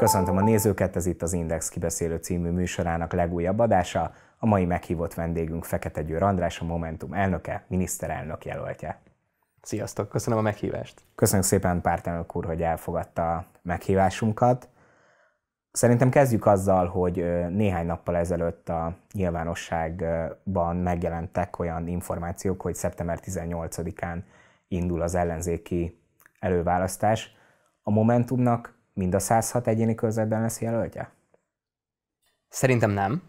Köszöntöm a nézőket, ez itt az Index kibeszélő című műsorának legújabb adása. A mai meghívott vendégünk Fekete Győr András, a Momentum elnöke, miniszterelnök jelöltje. Sziasztok, köszönöm a meghívást. Köszönjük szépen pártelnök úr, hogy elfogadta a meghívásunkat. Szerintem kezdjük azzal, hogy néhány nappal ezelőtt a nyilvánosságban megjelentek olyan információk, hogy szeptember 18-án indul az ellenzéki előválasztás. A Momentumnak mind a 106 egyéni körzetben lesz jelöltje? Szerintem nem.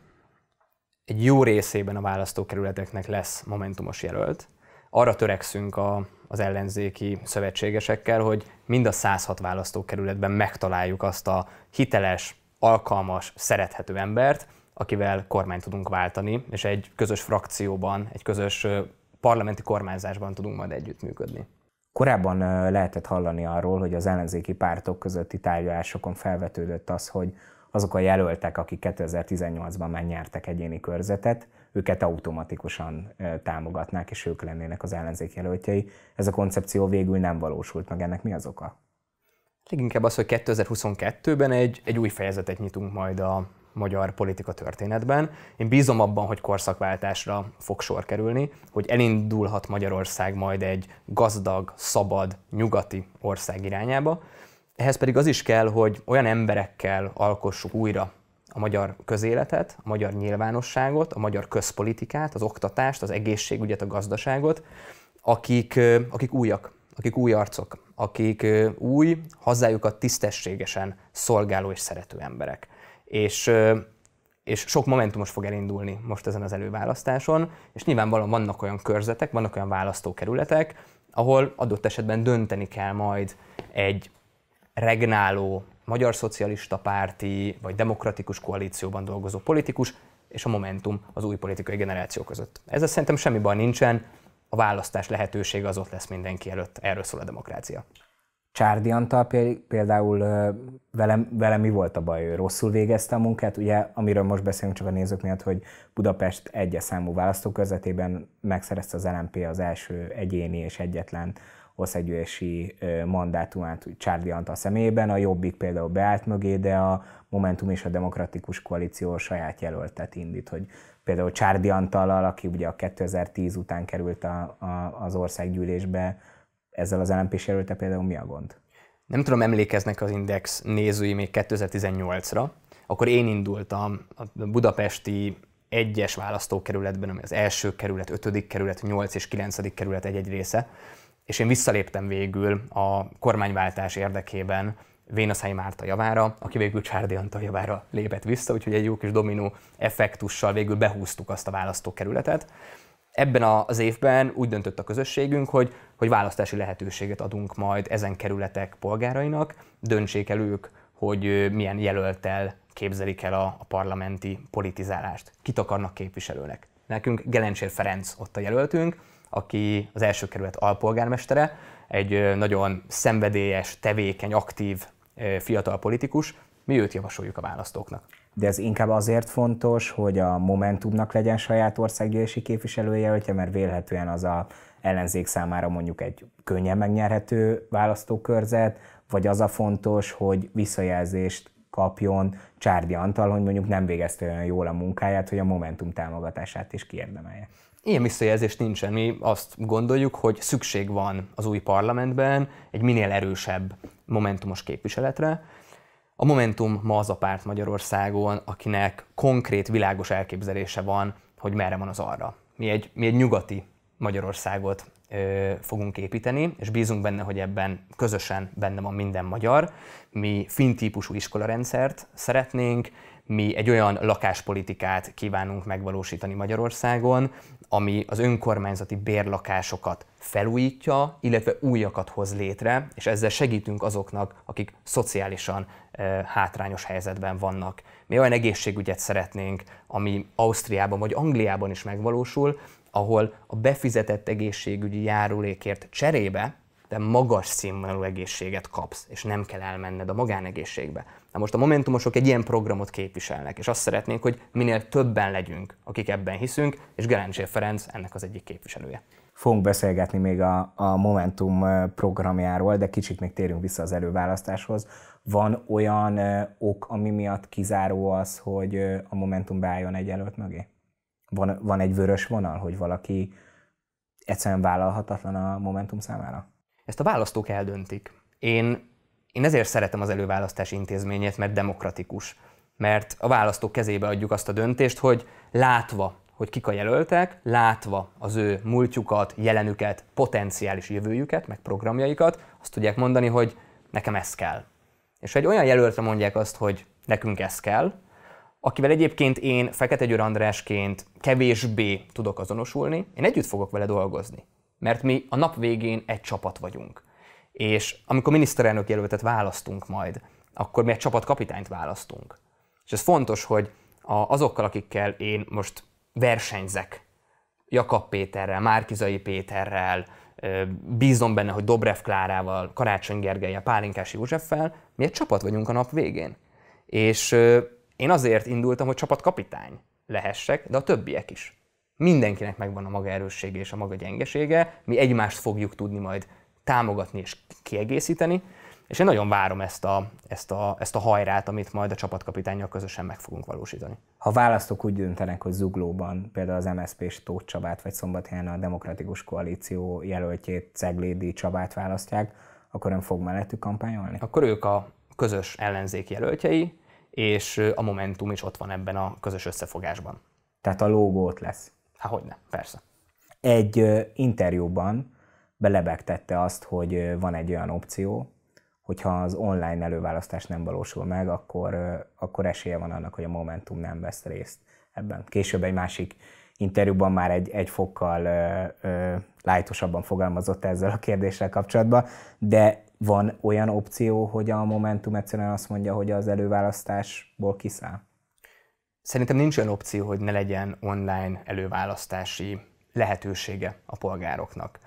Egy jó részében a választókerületeknek lesz momentumos jelölt. Arra törekszünk a, az ellenzéki szövetségesekkel, hogy mind a 106 választókerületben megtaláljuk azt a hiteles, alkalmas, szerethető embert, akivel kormányt tudunk váltani, és egy közös frakcióban, egy közös parlamenti kormányzásban tudunk majd együttműködni. Korábban lehetett hallani arról, hogy az ellenzéki pártok közötti tárgyalásokon felvetődött az, hogy azok a jelöltek, akik 2018-ban már nyertek egyéni körzetet, őket automatikusan támogatnák, és ők lennének az ellenzék jelöltjei. Ez a koncepció végül nem valósult meg. Ennek mi az oka? Leginkább az, hogy 2022-ben egy, egy új fejezetet nyitunk majd a, magyar politika történetben. Én bízom abban, hogy korszakváltásra fog sor kerülni, hogy elindulhat Magyarország majd egy gazdag, szabad, nyugati ország irányába. Ehhez pedig az is kell, hogy olyan emberekkel alkossuk újra a magyar közéletet, a magyar nyilvánosságot, a magyar közpolitikát, az oktatást, az egészségügyet, a gazdaságot, akik, akik újak, akik új arcok, akik új, hazájukat tisztességesen szolgáló és szerető emberek és, és sok momentumos fog elindulni most ezen az előválasztáson, és nyilvánvalóan vannak olyan körzetek, vannak olyan választókerületek, ahol adott esetben dönteni kell majd egy regnáló magyar szocialista párti vagy demokratikus koalícióban dolgozó politikus és a Momentum az új politikai generáció között. Ez szerintem semmi baj nincsen, a választás lehetősége az ott lesz mindenki előtt, erről szól a demokrácia. Csárdi Antal például velem, velem mi volt a baj? Ő rosszul végezte a munkát, ugye, amiről most beszélünk csak a nézők miatt, hogy Budapest egyes számú választókörzetében megszerezte az LMP az első egyéni és egyetlen országgyűlési mandátumát Csárdi Antal személyében, a Jobbik például beállt mögé, de a Momentum és a Demokratikus Koalíció saját jelöltet indít, hogy például Csárdi Antallal, aki ugye a 2010 után került a, a, az országgyűlésbe, ezzel az LNP jelölte például mi a gond? Nem tudom, emlékeznek az Index nézői még 2018-ra, akkor én indultam a budapesti egyes választókerületben, ami az első kerület, ötödik kerület, nyolc és kilencedik kerület egy-egy része, és én visszaléptem végül a kormányváltás érdekében Vénaszai Márta javára, aki végül Csárdi Antal javára lépett vissza, úgyhogy egy jó kis dominó effektussal végül behúztuk azt a választókerületet. Ebben az évben úgy döntött a közösségünk, hogy, hogy választási lehetőséget adunk majd ezen kerületek polgárainak, döntsék el ők, hogy milyen jelöltel képzelik el a, a parlamenti politizálást. Kit akarnak képviselőnek? Nekünk Gelencsér Ferenc ott a jelöltünk, aki az első kerület alpolgármestere, egy nagyon szenvedélyes, tevékeny, aktív fiatal politikus. Mi őt javasoljuk a választóknak de ez inkább azért fontos, hogy a Momentumnak legyen saját országgyűlési képviselője, hogyha mert vélhetően az a ellenzék számára mondjuk egy könnyen megnyerhető választókörzet, vagy az a fontos, hogy visszajelzést kapjon Csárdi Antal, hogy mondjuk nem végezte olyan jól a munkáját, hogy a Momentum támogatását is kiérdemelje. Ilyen visszajelzés nincsen. Mi azt gondoljuk, hogy szükség van az új parlamentben egy minél erősebb momentumos képviseletre, a Momentum ma az a párt Magyarországon, akinek konkrét, világos elképzelése van, hogy merre van az arra. Mi egy, mi egy nyugati Magyarországot ö, fogunk építeni, és bízunk benne, hogy ebben közösen benne van minden magyar. Mi fin típusú iskolarendszert szeretnénk, mi egy olyan lakáspolitikát kívánunk megvalósítani Magyarországon, ami az önkormányzati bérlakásokat felújítja, illetve újakat hoz létre, és ezzel segítünk azoknak, akik szociálisan e, hátrányos helyzetben vannak. Mi olyan egészségügyet szeretnénk, ami Ausztriában vagy Angliában is megvalósul, ahol a befizetett egészségügyi járulékért cserébe te magas színvonalú egészséget kapsz, és nem kell elmenned a magánegészségbe. Na most a Momentumosok egy ilyen programot képviselnek, és azt szeretnénk, hogy minél többen legyünk, akik ebben hiszünk, és Gerencsér Ferenc ennek az egyik képviselője. Fogunk beszélgetni még a, a Momentum programjáról, de kicsit még térünk vissza az előválasztáshoz. Van olyan ok, ami miatt kizáró az, hogy a Momentum beálljon egy jelölt mögé? Van, van egy vörös vonal, hogy valaki egyszerűen vállalhatatlan a Momentum számára? Ezt a választók eldöntik. Én, én ezért szeretem az előválasztás intézményét, mert demokratikus. Mert a választók kezébe adjuk azt a döntést, hogy látva, hogy kik a jelöltek, látva az ő múltjukat, jelenüket, potenciális jövőjüket, meg programjaikat, azt tudják mondani, hogy nekem ez kell. És egy olyan jelöltre mondják azt, hogy nekünk ez kell, akivel egyébként én Fekete Győr Andrásként kevésbé tudok azonosulni, én együtt fogok vele dolgozni mert mi a nap végén egy csapat vagyunk. És amikor miniszterelnök jelöltet választunk majd, akkor mi egy csapatkapitányt választunk. És ez fontos, hogy azokkal, akikkel én most versenyzek, Jakab Péterrel, Márkizai Péterrel, bízom benne, hogy Dobrev Klárával, Karácsony Gergelyel, Pálinkás Józseffel, mi egy csapat vagyunk a nap végén. És én azért indultam, hogy csapatkapitány lehessek, de a többiek is. Mindenkinek megvan a maga erőssége és a maga gyengesége, mi egymást fogjuk tudni majd támogatni és kiegészíteni, és én nagyon várom ezt a, ezt a, ezt a hajrát, amit majd a csapatkapitányjal közösen meg fogunk valósítani. Ha választók úgy döntenek, hogy Zuglóban például az MSZP és Tóth Csabát, vagy Szombathelyen a Demokratikus Koalíció jelöltjét, Ceglédi Csabát választják, akkor nem fog mellettük kampányolni? Akkor ők a közös ellenzék jelöltjei, és a Momentum is ott van ebben a közös összefogásban. Tehát a logót ott lesz. Há, hogy ne, persze. Egy interjúban belebegtette azt, hogy van egy olyan opció, hogyha az online előválasztás nem valósul meg, akkor, akkor esélye van annak, hogy a Momentum nem vesz részt ebben. Később egy másik interjúban már egy, egy fokkal ö, ö, lájtosabban fogalmazott ezzel a kérdéssel kapcsolatban, de van olyan opció, hogy a Momentum egyszerűen azt mondja, hogy az előválasztásból kiszáll? Szerintem nincs olyan opció, hogy ne legyen online előválasztási lehetősége a polgároknak.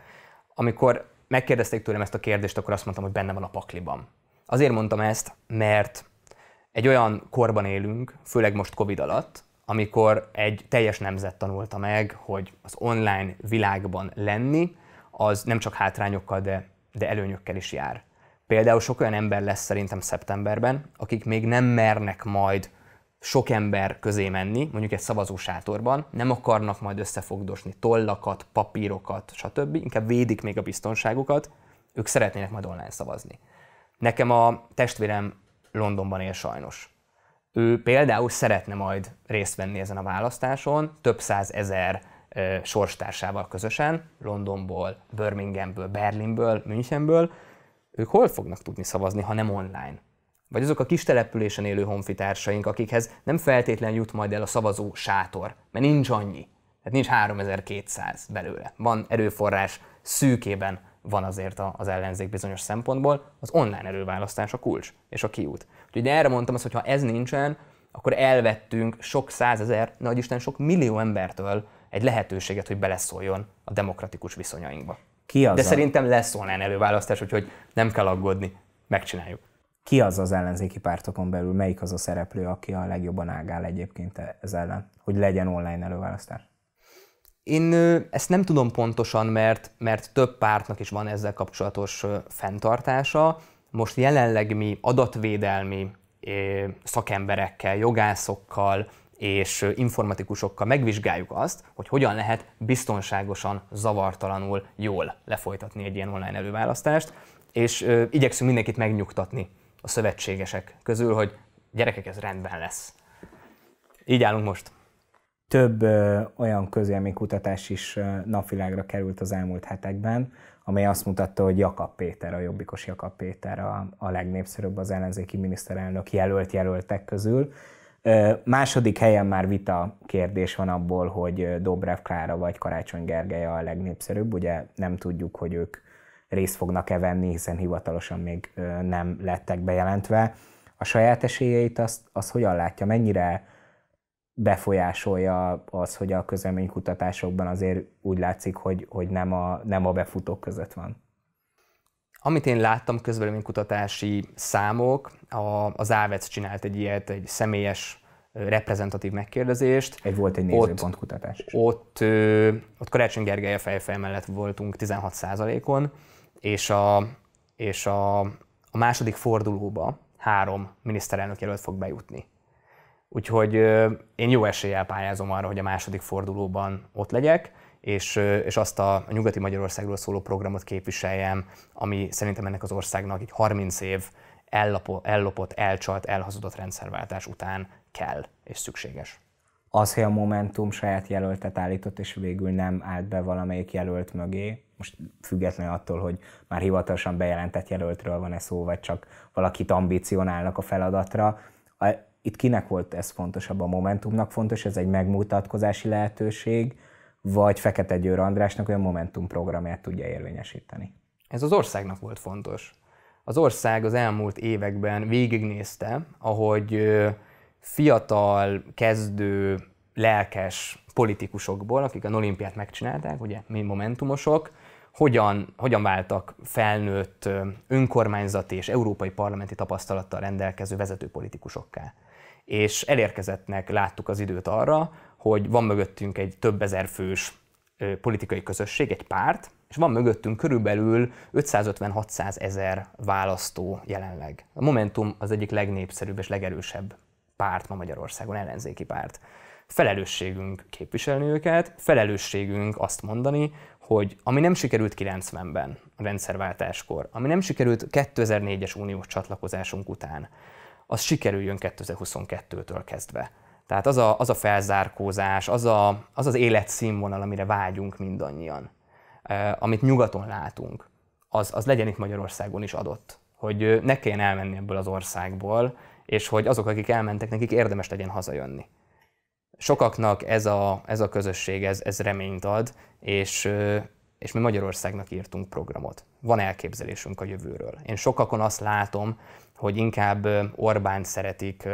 Amikor megkérdezték tőlem ezt a kérdést, akkor azt mondtam, hogy benne van a pakliban. Azért mondtam ezt, mert egy olyan korban élünk, főleg most Covid alatt, amikor egy teljes nemzet tanulta meg, hogy az online világban lenni, az nem csak hátrányokkal, de, de előnyökkel is jár. Például sok olyan ember lesz szerintem szeptemberben, akik még nem mernek majd sok ember közé menni, mondjuk egy szavazósátorban, nem akarnak majd összefogdosni tollakat, papírokat, stb. Inkább védik még a biztonságukat, ők szeretnének majd online szavazni. Nekem a testvérem Londonban él sajnos. Ő például szeretne majd részt venni ezen a választáson, több ezer e, sorstársával közösen, Londonból, Birminghamből, Berlinből, Münchenből. Ők hol fognak tudni szavazni, ha nem online? vagy azok a kis településen élő honfitársaink, akikhez nem feltétlenül jut majd el a szavazó sátor, mert nincs annyi. Tehát nincs 3200 belőle. Van erőforrás, szűkében van azért az ellenzék bizonyos szempontból, az online erőválasztás a kulcs és a kiút. Úgyhogy erre mondtam azt, hogy ha ez nincsen, akkor elvettünk sok százezer, nagy Isten sok millió embertől egy lehetőséget, hogy beleszóljon a demokratikus viszonyainkba. Ki az De a... szerintem lesz online előválasztás, úgyhogy nem kell aggódni, megcsináljuk ki az az ellenzéki pártokon belül, melyik az a szereplő, aki a legjobban ágál egyébként ez ellen, hogy legyen online előválasztás? Én ezt nem tudom pontosan, mert, mert több pártnak is van ezzel kapcsolatos fenntartása. Most jelenleg mi adatvédelmi szakemberekkel, jogászokkal és informatikusokkal megvizsgáljuk azt, hogy hogyan lehet biztonságosan, zavartalanul, jól lefolytatni egy ilyen online előválasztást, és igyekszünk mindenkit megnyugtatni a szövetségesek közül, hogy gyerekek, ez rendben lesz. Így állunk most. Több ö, olyan közélmi kutatás is ö, napvilágra került az elmúlt hetekben, amely azt mutatta, hogy Jakab Péter, a jobbikos Jakab Péter a, a legnépszerűbb az ellenzéki miniszterelnök jelölt jelöltek közül. Ö, második helyen már vita kérdés van abból, hogy Dobrev Klára vagy Karácsony Gergely a legnépszerűbb, ugye nem tudjuk, hogy ők részt fognak-e venni, hiszen hivatalosan még nem lettek bejelentve. A saját esélyeit azt, az hogyan látja, mennyire befolyásolja az, hogy a közleménykutatásokban azért úgy látszik, hogy, hogy nem, a, nem a befutók között van. Amit én láttam, közleménykutatási számok, a, az Ávec csinált egy ilyet, egy személyes reprezentatív megkérdezést. Egy volt egy nézőpontkutatás is. Ott, ott, ott Karácsony Gergely a fejfej mellett voltunk 16%-on, és a, és a, a második fordulóba három miniszterelnök jelölt fog bejutni. Úgyhogy én jó eséllyel pályázom arra, hogy a második fordulóban ott legyek, és, és azt a, nyugati Magyarországról szóló programot képviseljem, ami szerintem ennek az országnak egy 30 év ellopott, ellopott elcsalt, elhazudott rendszerváltás után kell és szükséges. Az, hogy a Momentum saját jelöltet állított, és végül nem állt be valamelyik jelölt mögé, most független attól, hogy már hivatalosan bejelentett jelöltről van-e szó, vagy csak valakit ambicionálnak a feladatra. A, itt kinek volt ez fontosabb? A Momentumnak fontos, ez egy megmutatkozási lehetőség, vagy Fekete Győr Andrásnak, olyan Momentum programját tudja érvényesíteni? Ez az országnak volt fontos. Az ország az elmúlt években végignézte, ahogy fiatal, kezdő, lelkes politikusokból, akik a olimpiát megcsinálták, ugye mi momentumosok, hogyan, hogyan váltak felnőtt önkormányzati és európai parlamenti tapasztalattal rendelkező vezető politikusokká. És elérkezettnek láttuk az időt arra, hogy van mögöttünk egy több ezer fős politikai közösség, egy párt, és van mögöttünk körülbelül 550-600 ezer választó jelenleg. A Momentum az egyik legnépszerűbb és legerősebb párt ma Magyarországon, ellenzéki párt. Felelősségünk képviselni őket, felelősségünk azt mondani, hogy ami nem sikerült 90-ben a rendszerváltáskor, ami nem sikerült 2004-es uniós csatlakozásunk után, az sikerüljön 2022-től kezdve. Tehát az a, az a felzárkózás, az, a, az az életszínvonal, amire vágyunk mindannyian, e, amit nyugaton látunk, az, az legyen itt Magyarországon is adott. Hogy ne kelljen elmenni ebből az országból, és hogy azok, akik elmentek, nekik érdemes legyen hazajönni. Sokaknak ez a, ez a közösség, ez, ez reményt ad, és, és mi Magyarországnak írtunk programot. Van elképzelésünk a jövőről. Én sokakon azt látom, hogy inkább Orbán szeretik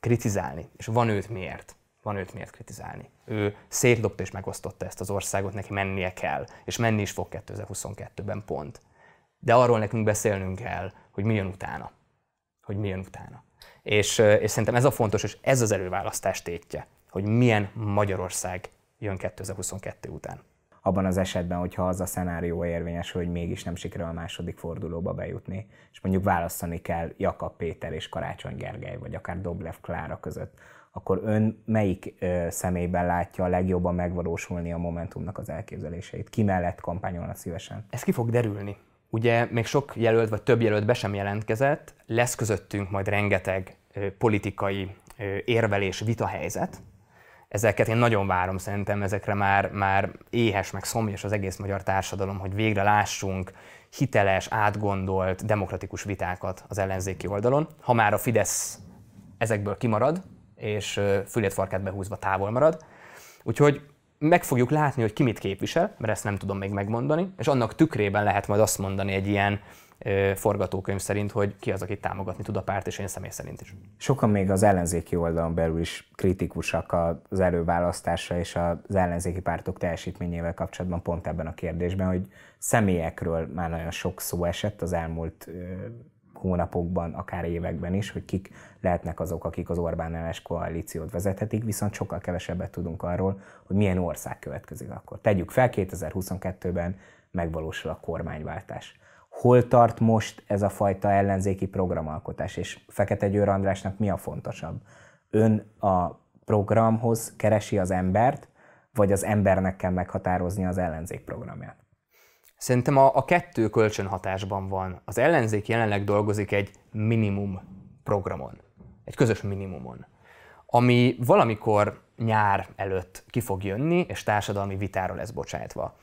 kritizálni, és van őt miért. Van őt miért kritizálni. Ő szétdobta és megosztotta ezt az országot, neki mennie kell, és menni is fog 2022-ben pont. De arról nekünk beszélnünk kell, hogy mi jön utána. Hogy mi jön utána. És, és szerintem ez a fontos, és ez az előválasztás tétje hogy milyen Magyarország jön 2022 után. Abban az esetben, hogyha az a szenárió érvényes, hogy mégis nem sikerül a második fordulóba bejutni, és mondjuk választani kell Jakab Péter és Karácsony Gergely, vagy akár Doblev Klára között, akkor ön melyik ö, személyben látja a legjobban megvalósulni a Momentumnak az elképzeléseit? Ki mellett kampányolna szívesen? Ez ki fog derülni. Ugye még sok jelölt, vagy több jelölt be sem jelentkezett, lesz közöttünk majd rengeteg ö, politikai ö, érvelés, vitahelyzet, ezeket én nagyon várom szerintem, ezekre már, már éhes, meg szomjas az egész magyar társadalom, hogy végre lássunk hiteles, átgondolt, demokratikus vitákat az ellenzéki oldalon. Ha már a Fidesz ezekből kimarad, és fülét farkát behúzva távol marad. Úgyhogy meg fogjuk látni, hogy ki mit képvisel, mert ezt nem tudom még megmondani, és annak tükrében lehet majd azt mondani egy ilyen forgatókönyv szerint, hogy ki az, akit támogatni tud a párt, és én személy szerint is. Sokan még az ellenzéki oldalon belül is kritikusak az előválasztásra és az ellenzéki pártok teljesítményével kapcsolatban pont ebben a kérdésben, hogy személyekről már nagyon sok szó esett az elmúlt hónapokban, akár években is, hogy kik lehetnek azok, akik az Orbán ellenes koalíciót vezethetik, viszont sokkal kevesebbet tudunk arról, hogy milyen ország következik akkor. Tegyük fel, 2022-ben megvalósul a kormányváltás hol tart most ez a fajta ellenzéki programalkotás, és Fekete Győr Andrásnak mi a fontosabb? Ön a programhoz keresi az embert, vagy az embernek kell meghatározni az ellenzék programját? Szerintem a, a kettő kölcsönhatásban van. Az ellenzék jelenleg dolgozik egy minimum programon, egy közös minimumon, ami valamikor nyár előtt ki fog jönni, és társadalmi vitára lesz bocsátva.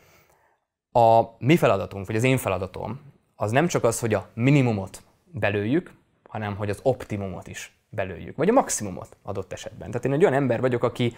A mi feladatunk, vagy az én feladatom az nem csak az, hogy a minimumot belőjük, hanem hogy az optimumot is belőjük, vagy a maximumot adott esetben. Tehát én egy olyan ember vagyok, aki,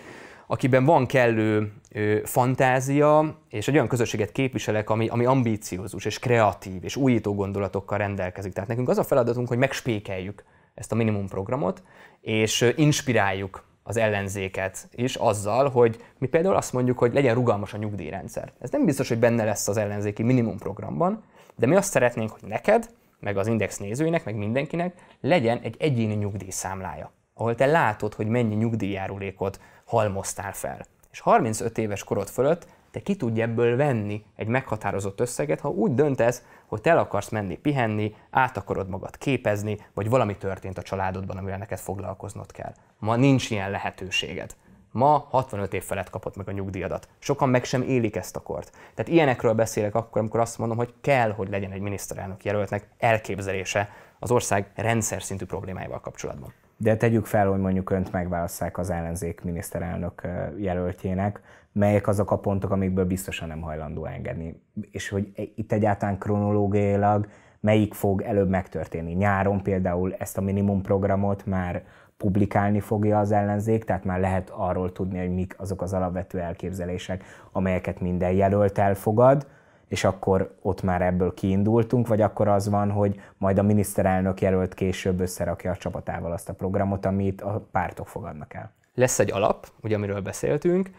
akiben van kellő ö, fantázia, és egy olyan közösséget képviselek, ami, ami ambíciózus, és kreatív, és újító gondolatokkal rendelkezik. Tehát nekünk az a feladatunk, hogy megspékeljük ezt a minimum programot, és inspiráljuk az ellenzéket is azzal, hogy mi például azt mondjuk, hogy legyen rugalmas a nyugdíjrendszer. Ez nem biztos, hogy benne lesz az ellenzéki minimum programban, de mi azt szeretnénk, hogy neked, meg az index nézőinek, meg mindenkinek legyen egy egyéni nyugdíjszámlája, ahol te látod, hogy mennyi nyugdíjjárulékot halmoztál fel. És 35 éves korod fölött te ki tudj ebből venni egy meghatározott összeget, ha úgy döntesz, hogy te el akarsz menni pihenni, át akarod magad képezni, vagy valami történt a családodban, amivel neked foglalkoznod kell. Ma nincs ilyen lehetőséged. Ma 65 év felett kapott meg a nyugdíjadat. Sokan meg sem élik ezt a kort. Tehát ilyenekről beszélek akkor, amikor azt mondom, hogy kell, hogy legyen egy miniszterelnök jelöltnek elképzelése az ország rendszer szintű problémáival kapcsolatban. De tegyük fel, hogy mondjuk önt megválasszák az ellenzék miniszterelnök jelöltjének, melyek azok a pontok, amikből biztosan nem hajlandó engedni. És hogy e, itt egyáltalán kronológiailag melyik fog előbb megtörténni. Nyáron például ezt a minimum programot már publikálni fogja az ellenzék, tehát már lehet arról tudni, hogy mik azok az alapvető elképzelések, amelyeket minden jelölt elfogad, és akkor ott már ebből kiindultunk, vagy akkor az van, hogy majd a miniszterelnök jelölt később összerakja a csapatával azt a programot, amit a pártok fogadnak el. Lesz egy alap, ugye amiről beszéltünk,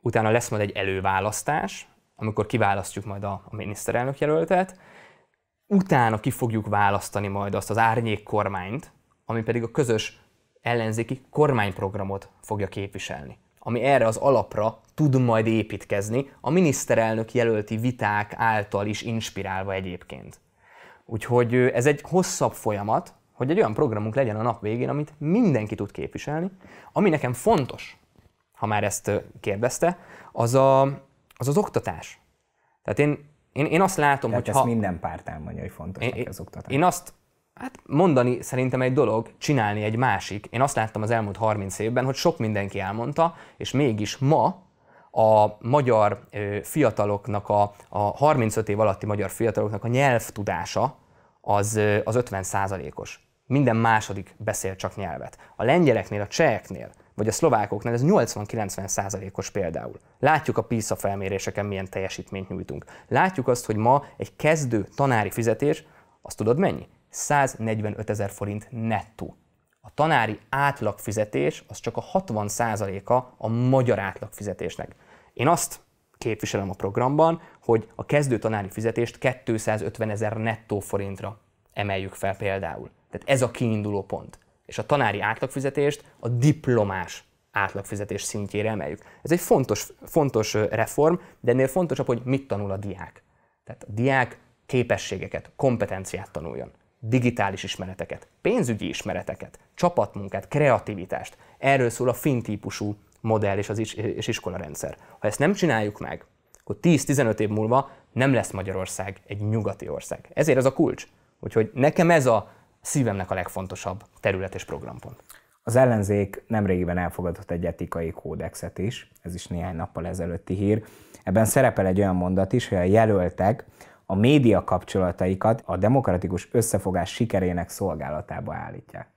utána lesz majd egy előválasztás, amikor kiválasztjuk majd a, a miniszterelnök jelöltet, utána ki fogjuk választani majd azt az árnyék kormányt, ami pedig a közös ellenzéki kormányprogramot fogja képviselni ami erre az alapra tud majd építkezni, a miniszterelnök jelölti viták által is inspirálva egyébként. Úgyhogy ez egy hosszabb folyamat, hogy egy olyan programunk legyen a nap végén, amit mindenki tud képviselni. Ami nekem fontos, ha már ezt kérdezte, az a, az, az oktatás. Tehát én, én, én azt látom, Tehát hogy ezt ha... minden párt elmondja, hogy fontos én, az oktatás. Én azt Hát mondani szerintem egy dolog, csinálni egy másik. Én azt láttam az elmúlt 30 évben, hogy sok mindenki elmondta, és mégis ma a magyar fiataloknak, a, a 35 év alatti magyar fiataloknak a nyelvtudása az, az 50 százalékos. Minden második beszél csak nyelvet. A lengyeleknél, a cseheknél, vagy a szlovákoknál ez 80-90 százalékos például. Látjuk a PISA felméréseken milyen teljesítményt nyújtunk. Látjuk azt, hogy ma egy kezdő tanári fizetés, azt tudod mennyi? 145 ezer forint nettó. A tanári átlagfizetés az csak a 60%-a a magyar átlagfizetésnek. Én azt képviselem a programban, hogy a kezdő tanári fizetést 250 ezer nettó forintra emeljük fel például. Tehát ez a kiinduló pont. És a tanári átlagfizetést a diplomás átlagfizetés szintjére emeljük. Ez egy fontos, fontos reform, de ennél fontosabb, hogy mit tanul a diák. Tehát a diák képességeket, kompetenciát tanuljon digitális ismereteket, pénzügyi ismereteket, csapatmunkát, kreativitást. Erről szól a fin típusú modell és, az is, és iskolarendszer. Ha ezt nem csináljuk meg, akkor 10-15 év múlva nem lesz Magyarország egy nyugati ország. Ezért ez a kulcs. Úgyhogy nekem ez a szívemnek a legfontosabb terület és programpont. Az ellenzék nemrégiben elfogadott egy etikai kódexet is, ez is néhány nappal ezelőtti hír. Ebben szerepel egy olyan mondat is, hogy a jelöltek a média kapcsolataikat a demokratikus összefogás sikerének szolgálatába állítják.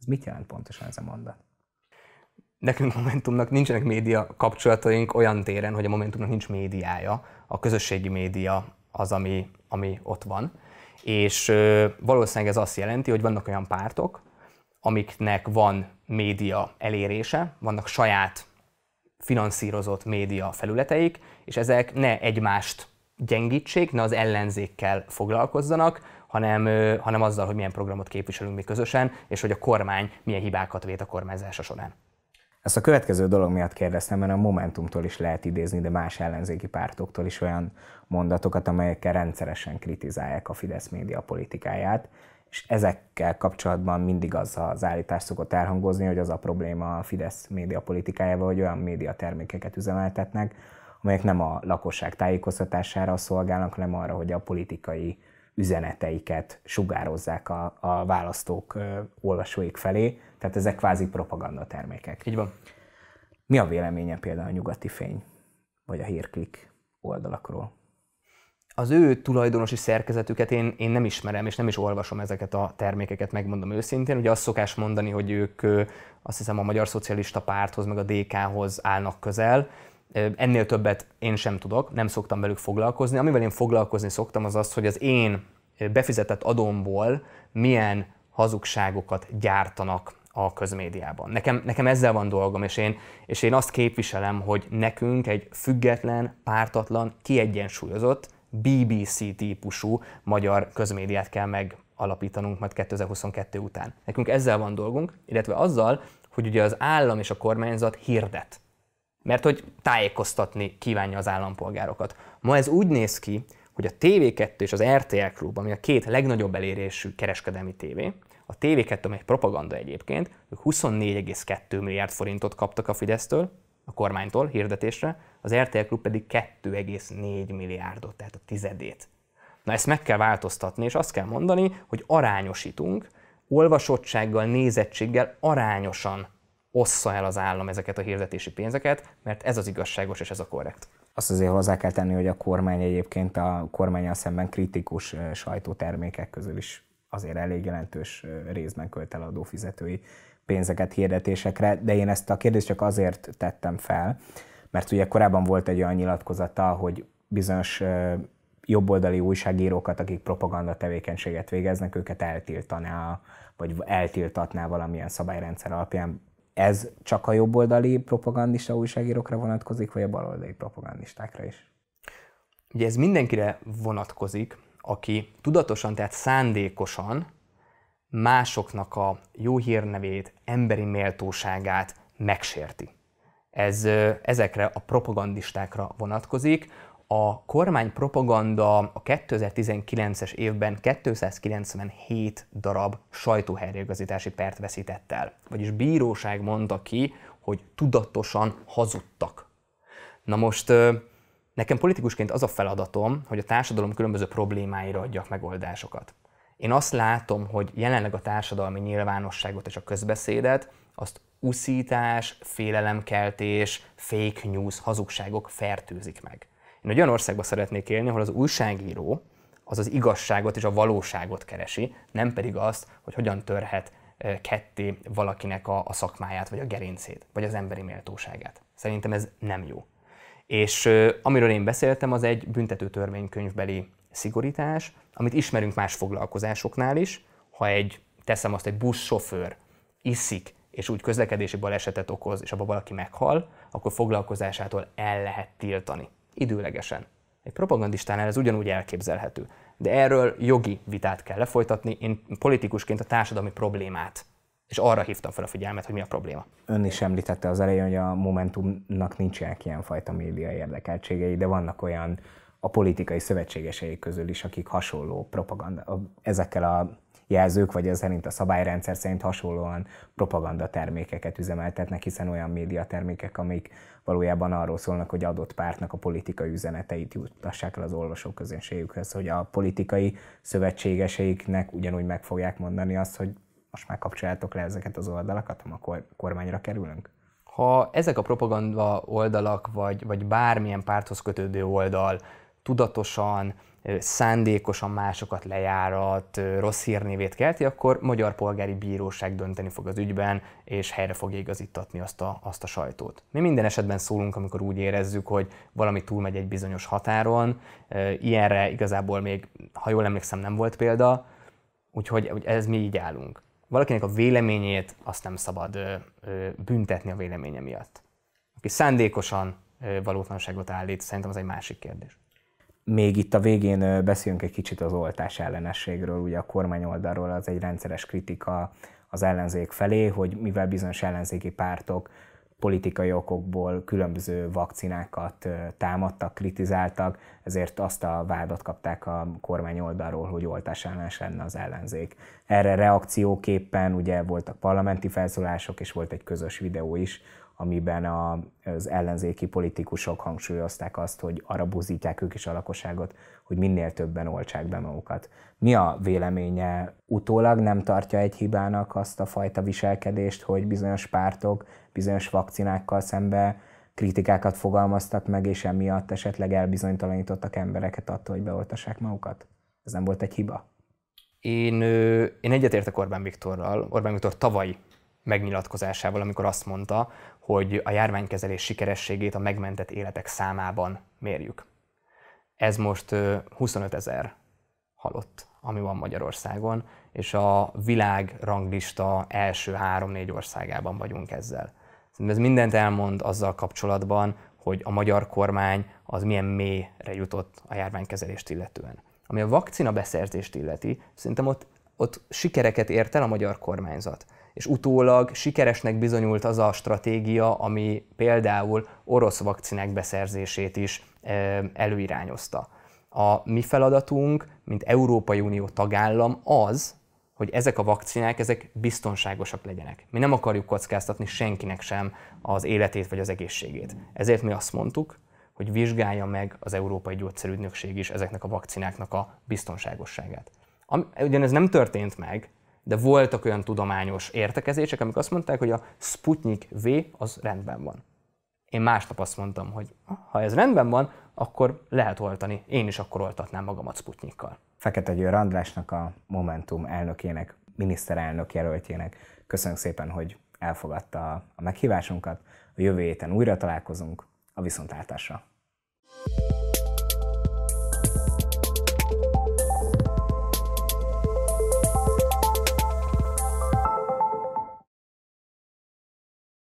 Ez mit jelent pontosan ez a mondat? Nekünk Momentumnak nincsenek média kapcsolataink olyan téren, hogy a Momentumnak nincs médiája. A közösségi média az, ami, ami ott van. És ö, valószínűleg ez azt jelenti, hogy vannak olyan pártok, amiknek van média elérése, vannak saját finanszírozott média felületeik, és ezek ne egymást gyengítsék, ne az ellenzékkel foglalkozzanak, hanem, hanem azzal, hogy milyen programot képviselünk mi közösen, és hogy a kormány milyen hibákat vét a kormányzása során. Ezt a következő dolog miatt kérdeztem, mert a Momentumtól is lehet idézni, de más ellenzéki pártoktól is olyan mondatokat, amelyekkel rendszeresen kritizálják a Fidesz média politikáját, és ezekkel kapcsolatban mindig az az állítás szokott elhangozni, hogy az a probléma a Fidesz média politikájával, hogy olyan termékeket üzemeltetnek, amelyek nem a lakosság tájékoztatására szolgálnak, hanem arra, hogy a politikai üzeneteiket sugározzák a, a választók ö, olvasóik felé, tehát ezek kvázi propaganda termékek. Így van. Mi a véleménye például a nyugati fény, vagy a hírklik oldalakról? Az ő tulajdonosi szerkezetüket én, én nem ismerem, és nem is olvasom ezeket a termékeket, megmondom őszintén. Ugye azt szokás mondani, hogy ők azt hiszem a Magyar Szocialista Párthoz, meg a DK-hoz állnak közel, Ennél többet én sem tudok, nem szoktam velük foglalkozni. Amivel én foglalkozni szoktam, az az, hogy az én befizetett adomból milyen hazugságokat gyártanak a közmédiában. Nekem, nekem ezzel van dolgom, és én, és én azt képviselem, hogy nekünk egy független, pártatlan, kiegyensúlyozott, BBC-típusú magyar közmédiát kell megalapítanunk majd 2022 után. Nekünk ezzel van dolgunk, illetve azzal, hogy ugye az állam és a kormányzat hirdet mert hogy tájékoztatni kívánja az állampolgárokat. Ma ez úgy néz ki, hogy a TV2 és az RTL Klub, ami a két legnagyobb elérésű kereskedelmi tévé, a TV2, egy propaganda egyébként, ők 24,2 milliárd forintot kaptak a Fidesztől, a kormánytól hirdetésre, az RTL Klub pedig 2,4 milliárdot, tehát a tizedét. Na ezt meg kell változtatni, és azt kell mondani, hogy arányosítunk, olvasottsággal, nézettséggel arányosan ossza el az állam ezeket a hirdetési pénzeket, mert ez az igazságos és ez a korrekt. Azt azért hozzá kell tenni, hogy a kormány egyébként a kormány szemben kritikus sajtótermékek közül is azért elég jelentős részben költ el adófizetői pénzeket hirdetésekre, de én ezt a kérdést csak azért tettem fel, mert ugye korábban volt egy olyan nyilatkozata, hogy bizonyos jobboldali újságírókat, akik propaganda tevékenységet végeznek, őket eltiltaná, vagy eltiltatná valamilyen szabályrendszer alapján ez csak a jobboldali propagandista újságírókra vonatkozik, vagy a baloldali propagandistákra is? Ugye ez mindenkire vonatkozik, aki tudatosan, tehát szándékosan másoknak a jó hírnevét, emberi méltóságát megsérti. Ez ezekre a propagandistákra vonatkozik, a kormány propaganda a 2019-es évben 297 darab sajtóhelyreigazítási pert veszített el. Vagyis bíróság mondta ki, hogy tudatosan hazudtak. Na most nekem politikusként az a feladatom, hogy a társadalom különböző problémáira adjak megoldásokat. Én azt látom, hogy jelenleg a társadalmi nyilvánosságot és a közbeszédet azt uszítás, félelemkeltés, fake news, hazugságok fertőzik meg. Én egy olyan országban szeretnék élni, ahol az újságíró az az igazságot és a valóságot keresi, nem pedig azt, hogy hogyan törhet ketté valakinek a, a szakmáját, vagy a gerincét, vagy az emberi méltóságát. Szerintem ez nem jó. És amiről én beszéltem, az egy büntető törvénykönyvbeli szigorítás, amit ismerünk más foglalkozásoknál is. Ha egy, teszem azt, egy buszsofőr iszik, és úgy közlekedési balesetet okoz, és abban valaki meghal, akkor foglalkozásától el lehet tiltani. Időlegesen. Egy propagandistánál ez ugyanúgy elképzelhető. De erről jogi vitát kell lefolytatni, én politikusként a társadalmi problémát. És arra hívtam fel a figyelmet, hogy mi a probléma. Ön is említette az elején, hogy a Momentumnak nincsenek ilyenfajta média érdekeltségei, de vannak olyan a politikai szövetségeseik közül is, akik hasonló propaganda, ezekkel a jelzők, vagy az szerint a szabályrendszer szerint hasonlóan propaganda termékeket üzemeltetnek, hiszen olyan média termékek, amik valójában arról szólnak, hogy adott pártnak a politikai üzeneteit juttassák el az olvasók közönségükhez, hogy a politikai szövetségeseiknek ugyanúgy meg fogják mondani azt, hogy most már kapcsoljátok le ezeket az oldalakat, ha a kormányra kerülünk? Ha ezek a propaganda oldalak, vagy, vagy bármilyen párthoz kötődő oldal tudatosan szándékosan másokat lejárat, rossz hírnévét kelti, akkor magyar polgári bíróság dönteni fog az ügyben, és helyre fogja igazítatni azt a, azt a sajtót. Mi minden esetben szólunk, amikor úgy érezzük, hogy valami túlmegy egy bizonyos határon. Ilyenre igazából még, ha jól emlékszem, nem volt példa, úgyhogy ez mi így állunk. Valakinek a véleményét azt nem szabad büntetni a véleménye miatt. Aki szándékosan valótlanságot állít, szerintem az egy másik kérdés. Még itt a végén beszélünk egy kicsit az oltás ellenességről, ugye a kormány oldalról az egy rendszeres kritika az ellenzék felé, hogy mivel bizonyos ellenzéki pártok politikai okokból különböző vakcinákat támadtak, kritizáltak, ezért azt a vádat kapták a kormány oldalról, hogy oltás ellenes lenne az ellenzék. Erre reakcióképpen ugye voltak parlamenti felszólások, és volt egy közös videó is, amiben a, az ellenzéki politikusok hangsúlyozták azt, hogy arra buzítják ők is a lakosságot, hogy minél többen oltsák be magukat. Mi a véleménye? Utólag nem tartja egy hibának azt a fajta viselkedést, hogy bizonyos pártok bizonyos vakcinákkal szembe kritikákat fogalmaztak meg, és emiatt esetleg elbizonytalanítottak embereket attól, hogy beoltassák magukat? Ez nem volt egy hiba? Én, én egyetértek Orbán Viktorral. Orbán Viktor tavaly megnyilatkozásával, amikor azt mondta, hogy a járványkezelés sikerességét a megmentett életek számában mérjük. Ez most 25 ezer halott, ami van Magyarországon, és a világ ranglista első három-négy országában vagyunk ezzel. ez mindent elmond azzal kapcsolatban, hogy a magyar kormány az milyen mélyre jutott a járványkezelést illetően. Ami a vakcina beszerzést illeti, szerintem ott, ott sikereket ért el a magyar kormányzat és utólag sikeresnek bizonyult az a stratégia, ami például orosz vakcinák beszerzését is előirányozta. A mi feladatunk, mint Európai Unió tagállam az, hogy ezek a vakcinák ezek biztonságosak legyenek. Mi nem akarjuk kockáztatni senkinek sem az életét vagy az egészségét. Ezért mi azt mondtuk, hogy vizsgálja meg az Európai Gyógyszerügynökség is ezeknek a vakcináknak a biztonságosságát. ugyanez nem történt meg, de voltak olyan tudományos értekezések, amik azt mondták, hogy a Sputnik V az rendben van. Én másnap azt mondtam, hogy ha ez rendben van, akkor lehet oltani. Én is akkor oltatnám magamat Sputnikkal. Fekete Győr Andrásnak a Momentum elnökének, miniszterelnök jelöltjének köszönjük szépen, hogy elfogadta a meghívásunkat. A jövő héten újra találkozunk a viszontlátásra. thank you